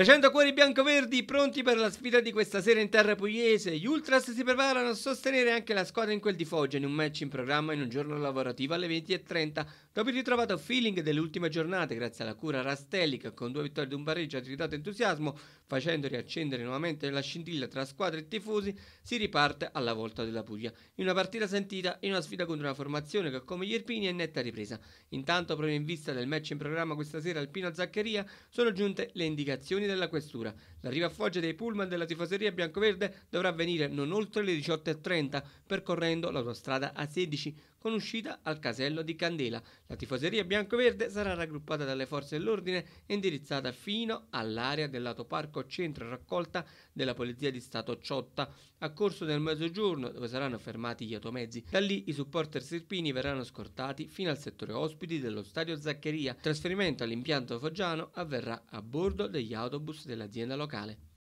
300 cuori biancoverdi pronti per la sfida di questa sera in terra pugliese. Gli Ultras si preparano a sostenere anche la squadra in quel di Foggia in un match in programma in un giorno lavorativo alle 20.30. Dopo il ritrovato feeling delle ultime giornate, grazie alla cura Rastelli che con due vittorie di un pareggio ha ridato entusiasmo, facendo riaccendere nuovamente la scintilla tra squadre e tifosi, si riparte alla volta della Puglia. In una partita sentita, in una sfida contro una formazione che come gli Irpini è netta ripresa. Intanto, proprio in vista del match in programma questa sera al Pino Zaccheria, sono giunte le indicazioni della questura. L'arrivo a Foggia dei pullman della tifoseria biancoverde dovrà avvenire non oltre le 18.30 percorrendo l'autostrada A16 con uscita al casello di Candela. La tifoseria biancoverde sarà raggruppata dalle forze dell'ordine e indirizzata fino all'area dell'autoparco centro raccolta della Polizia di Stato Ciotta a corso del mezzogiorno dove saranno fermati gli automezzi. Da lì i supporter sirpini verranno scortati fino al settore ospiti dello stadio Zaccheria. trasferimento all'impianto foggiano avverrà a bordo degli auto autobus dell'azienda locale.